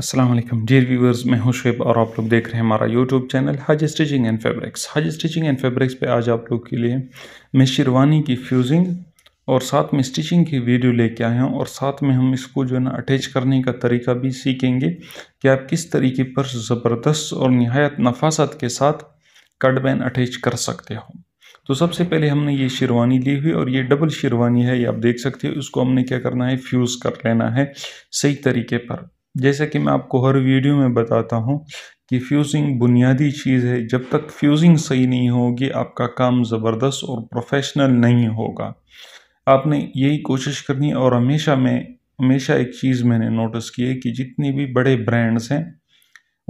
Aslam dear viewers मैं हूं शुब और आप लोग देख रहे हैं हमारा यूट्यूब चैनल हज स्टिचिंग एंड फैब्रिक्स हज स्टिचिंग एंड फैब्रिक्स पे आज आप लोग के लिए मैं शेरवानी की फ्यूजिंग और साथ में स्टिचिंग की वीडियो लेके आया हूं और साथ में हम इसको जो है ना अटैच करने का तरीका भी सीखेंगे कि आप किस तरीके पर ज़बरदस्त और नहायत नफासत के साथ कट बैन अटैच कर सकते हो तो सबसे पहले हमने ये शेरवानी ली हुई और ये डबल शेरवानी है ये आप देख सकते हो इसको हमने क्या करना है फ्यूज़ कर लेना है सही तरीके पर जैसे कि मैं आपको हर वीडियो में बताता हूँ कि फ्यूज़िंग बुनियादी चीज़ है जब तक फ्यूज़िंग सही नहीं होगी आपका काम ज़बरदस्त और प्रोफेशनल नहीं होगा आपने यही कोशिश करनी और हमेशा मैं हमेशा एक चीज़ मैंने नोटिस की है कि जितने भी बड़े ब्रांड्स हैं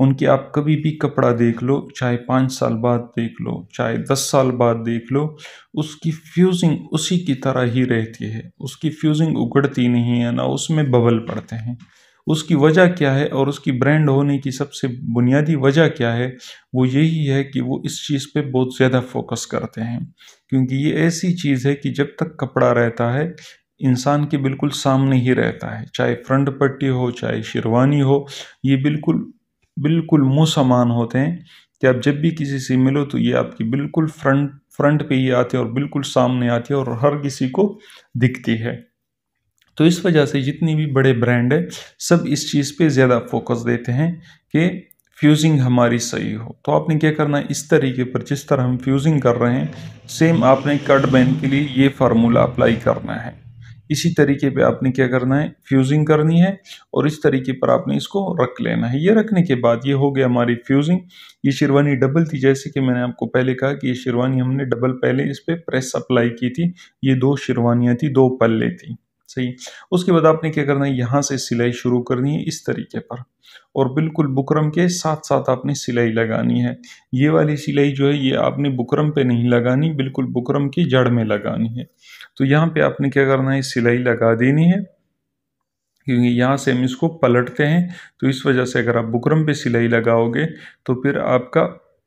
उनके आप कभी भी कपड़ा देख लो चाहे पाँच साल बाद देख लो चाहे दस साल बाद देख लो उसकी फ्यूजिंग उसी की तरह ही रहती है उसकी फ्यूजिंग उगड़ती नहीं है ना उसमें बबल पड़ते हैं उसकी वजह क्या है और उसकी ब्रांड होने की सबसे बुनियादी वजह क्या है वो यही है कि वो इस चीज़ पे बहुत ज़्यादा फोकस करते हैं क्योंकि ये ऐसी चीज़ है कि जब तक कपड़ा रहता है इंसान के बिल्कुल सामने ही रहता है चाहे फ्रंट पट्टी हो चाहे शेरवानी हो ये बिल्कुल बिल्कुल मुँह समान होते हैं कि आप जब भी किसी से मिलो तो ये आपकी बिल्कुल फ्रंट फ्रंट पे ही आते हैं और बिल्कुल सामने आती है और हर किसी को दिखती है तो इस वजह से जितनी भी बड़े ब्रांड है सब इस चीज़ पे ज़्यादा फोकस देते हैं कि फ्यूजिंग हमारी सही हो तो आपने क्या करना है इस तरीके पर जिस तरह हम फ्यूजिंग कर रहे हैं सेम आपने कट बैन के लिए ये फार्मूला अप्लाई करना है इसी तरीके पे आपने क्या करना है फ्यूजिंग करनी है और इस तरीके पर आपने इसको रख लेना है ये रखने के बाद ये हो गया हमारी फ्यूजिंग ये शेरवानी डबल थी जैसे कि मैंने आपको पहले कहा कि ये शेरवानी हमने डबल पहले इस पर प्रेस अप्लाई की थी ये दो शेरवानियाँ थी दो पल्ले थी सही उसके बाद आपने क्या करना है यहाँ से सिलाई शुरू करनी है इस तरीके पर और बिल्कुल बुकरम के साथ साथ आपने सिलाई लगानी है ये वाली सिलाई जो है ये आपने बुकरम पे नहीं लगानी बिल्कुल बुकरम की जड़ में लगानी है तो यहाँ पे आपने क्या करना है सिलाई लगा देनी है क्योंकि यहाँ से हम इसको पलटते हैं तो इस वजह से अगर आप बुकरम पे सिलाई लगाओगे तो फिर आपका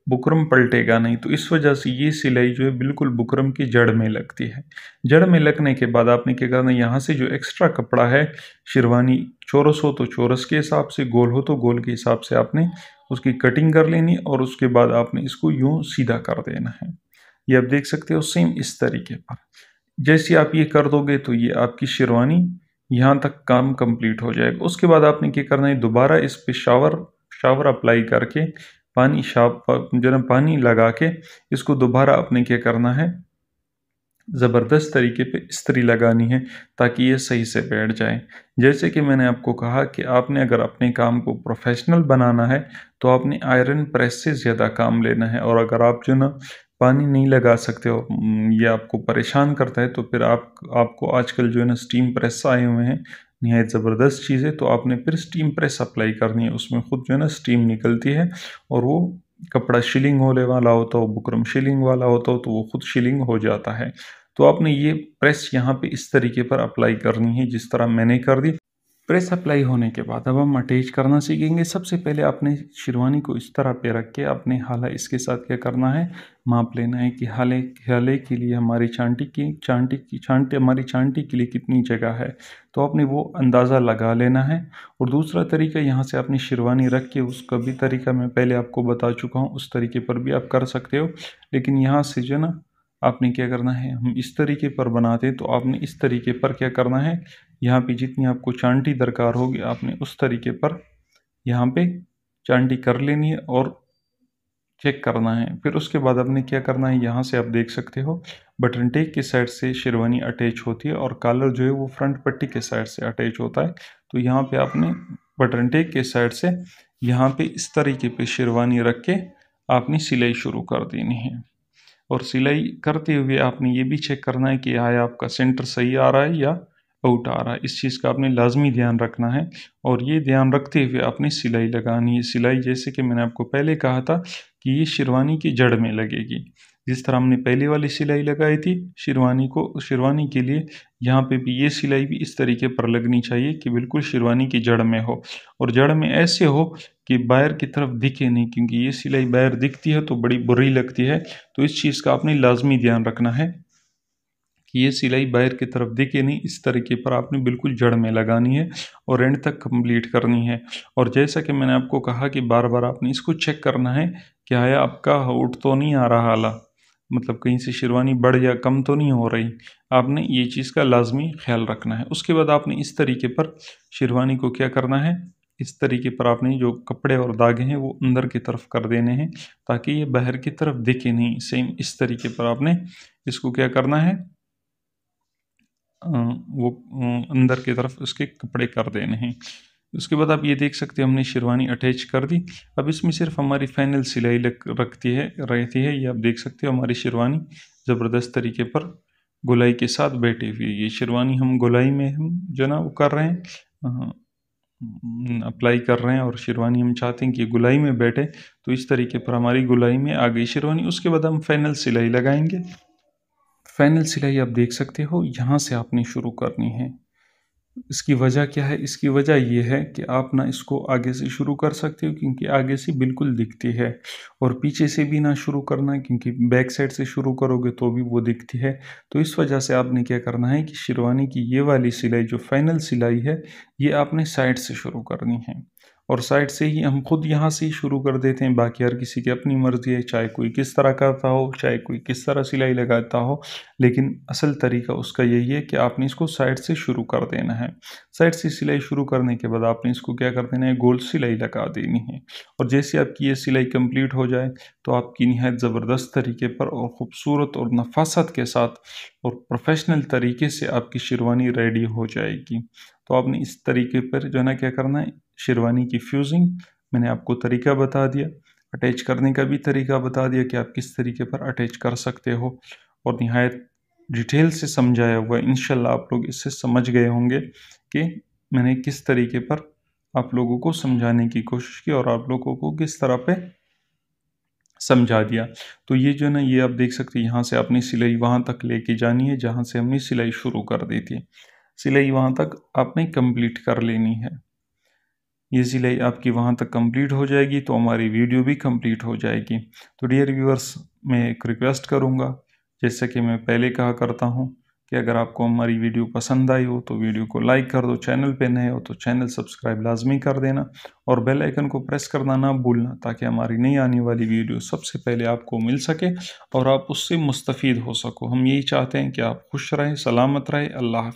बुकरम पलटेगा नहीं तो इस वजह से ये सिलाई जो है बिल्कुल बुकरम की जड़ में लगती है जड़ में लगने के बाद आपने क्या करना है यहाँ से जो एक्स्ट्रा कपड़ा है शेरवानी चौरस हो तो चौरस के हिसाब से गोल हो तो गोल के हिसाब से आपने उसकी कटिंग कर लेनी और उसके बाद आपने इसको यूँ सीधा कर देना है ये आप देख सकते हो सेम इस तरीके पर जैसे आप ये कर दोगे तो ये आपकी शेरवानी यहाँ तक काम कंप्लीट हो जाएगा उसके बाद आपने क्या करना है दोबारा इस पर शावर शावर अप्लाई करके पानी शाप जो है पानी लगा के इसको दोबारा अपने क्या करना है ज़बरदस्त तरीके पे इस्त्री लगानी है ताकि ये सही से बैठ जाए जैसे कि मैंने आपको कहा कि आपने अगर अपने काम को प्रोफेशनल बनाना है तो आपने आयरन प्रेस से ज़्यादा काम लेना है और अगर आप जो ना पानी नहीं लगा सकते और ये आपको परेशान करता है तो फिर आप आपको आजकल जो है ना स्टीम प्रेस आए हुए हैं नहायत ज़बरदस्त चीज़ है तो आपने फिर स्टीम प्रेस अप्लाई करनी है उसमें ख़ुद जो है ना स्टीम निकलती है और वो कपड़ा शिलिंग होने वाला होता हो बुकरम शिलिंग वाला होता हो तो वो ख़ुद शिलिंग हो जाता है तो आपने ये प्रेस यहाँ पे इस तरीके पर अप्लाई करनी है जिस तरह मैंने कर दी प्रेस अप्लाई होने के बाद अब हम अटैच करना सीखेंगे सबसे पहले आपने शेरवानी को इस तरह पे रख के अपने हाला इसके साथ क्या करना है माप लेना है कि हाले हाले के लिए हमारी चांटी की चांटी की चांटी हमारी चांटी के लिए कितनी जगह है तो आपने वो अंदाज़ा लगा लेना है और दूसरा तरीका यहाँ से आपने शेरवानी रख के उसका भी तरीका मैं पहले आपको बता चुका हूँ उस तरीके पर भी आप कर सकते हो लेकिन यहाँ से जो ना आपने क्या करना है हम इस तरीके पर बनाते तो आपने इस तरीके पर क्या करना है यहाँ पे जितनी आपको चांटी दरकार होगी आपने उस तरीके पर यहाँ पे चांटी कर लेनी है और चेक करना है फिर उसके बाद आपने क्या करना है यहाँ से आप देख सकते हो बटन टेक के साइड से शेरवानी अटैच होती है और कॉलर जो है वो फ्रंट पट्टी के साइड से अटैच होता है तो यहाँ पे आपने बटन टेक के साइड से यहाँ पे इस तरीके पे शेरवानी रख के आपने सिलाई शुरू कर देनी है और सिलाई करते हुए आपने ये भी चेक करना है कि आया आपका सेंटर सही आ रहा है या आउट आ रहा है इस चीज़ का आपने लाजमी ध्यान रखना है और ये ध्यान रखते हुए आपने सिलाई लगानी है सिलाई जैसे कि मैंने आपको पहले कहा था कि ये शेरवानी की जड़ में लगेगी जिस तरह हमने पहले वाली सिलाई लगाई थी शेरवानी को शेरवानी के लिए यहाँ पे भी ये सिलाई भी इस तरीके पर लगनी चाहिए कि बिल्कुल शेरवानी की जड़ में हो और जड़ में ऐसे हो कि बाहर की तरफ दिखे नहीं क्योंकि ये सिलाई बाहर दिखती है तो बड़ी बुरी लगती है तो इस चीज़ का आपने लाजमी ध्यान रखना है कि ये सिलाई बाहर की तरफ दिखे नहीं इस तरीके पर आपने बिल्कुल जड़ में लगानी है और एंड तक कंप्लीट करनी है और जैसा कि मैंने आपको कहा कि बार बार आपने इसको चेक करना है कि आया आपका उठ तो नहीं आ रहा आला मतलब कहीं से शेरवानी बढ़ या कम तो नहीं हो रही आपने ये चीज़ का लाजमी ख्याल रखना है उसके बाद आपने इस तरीके पर शेरवानी को क्या करना है इस तरीके पर आपने जो कपड़े और दागे हैं वो अंदर की तरफ कर देने हैं ताकि ये बाहर की तरफ दिखे नहीं सेम इस तरीके पर आपने इसको क्या करना है वो अंदर की तरफ उसके कपड़े कर देने हैं उसके बाद आप ये देख सकते हैं हमने शेरवानी अटैच कर दी अब इसमें सिर्फ हमारी फाइनल सिलाई लग रखती है रहती है ये आप देख सकते हो हमारी शेरवानी ज़बरदस्त तरीके पर गोलाई के साथ बैठी हुई है ये शेरवानी हम गोलाई में हम जो ना वो कर रहे हैं अप्लाई कर रहे हैं और शेरवानी हम चाहते हैं कि गुलाई में बैठे तो इस तरीके पर हमारी गुलाई में आ गई शेरवानी उसके बाद हम फाइनल सिलाई लगाएंगे फाइनल सिलाई आप देख सकते हो यहाँ से आपने शुरू करनी है इसकी वजह क्या है इसकी वजह यह है कि आप ना इसको आगे से शुरू कर सकते हो क्योंकि आगे से बिल्कुल दिखती है और पीछे से भी ना शुरू करना क्योंकि बैक साइड से शुरू करोगे तो भी वो दिखती है तो इस वजह से आपने क्या करना है कि शेरवानी की ये वाली सिलाई जो फाइनल सिलाई है ये आपने साइड से शुरू करनी है और साइड से ही हम खुद यहाँ से ही शुरू कर देते हैं बाकी हर किसी की अपनी मर्ज़ी है चाहे कोई किस तरह करता हो चाहे कोई किस तरह सिलाई लगाता हो लेकिन असल तरीका उसका यही है कि आपने इसको साइड से शुरू कर देना है साइड से सिलाई शुरू करने के बाद आपने इसको क्या कर देना है गोल सिलाई लगा देनी है और जैसे आपकी ये सिलाई कम्प्लीट हो जाए तो आपकी नहायत ज़बरदस्त तरीके पर और ख़ूबसूरत और नफासत के साथ और प्रोफेशनल तरीके से आपकी शेरवानी रेडी हो जाएगी तो आपने इस तरीके पर जो है ना क्या करना है शेरवानी की फ्यूजिंग मैंने आपको तरीका बता दिया अटैच करने का भी तरीका बता दिया कि आप किस तरीके पर अटैच कर सकते हो और नहायत डिटेल से समझाया हुआ इन आप लोग इससे समझ गए होंगे कि मैंने किस तरीके पर आप लोगों को समझाने की कोशिश की और आप लोगों को किस तरह पे समझा दिया तो ये जो है ना ये आप देख सकते हैं यहाँ से आपने सिलाई वहाँ तक लेके जानी है जहाँ से हमने सिलाई शुरू कर दी थी सिलाई वहाँ तक आपने कंप्लीट कर लेनी है ये सिलाई आपकी वहाँ तक कंप्लीट हो जाएगी तो हमारी वीडियो भी कंप्लीट हो जाएगी तो डियर व्यूअर्स मैं एक रिक्वेस्ट करूँगा जैसे कि मैं पहले कहा करता हूँ कि अगर आपको हमारी वीडियो पसंद आई हो तो वीडियो को लाइक कर दो चैनल पे नए हो तो चैनल सब्सक्राइब लाजमी कर देना और बेल आइकन को प्रेस करना ना भूलना ताकि हमारी नई आने वाली वीडियो सबसे पहले आपको मिल सके और आप उससे मुस्तफ़ हो सको हम यही चाहते हैं कि आप खुश रहें सलामत रहें अल्लाह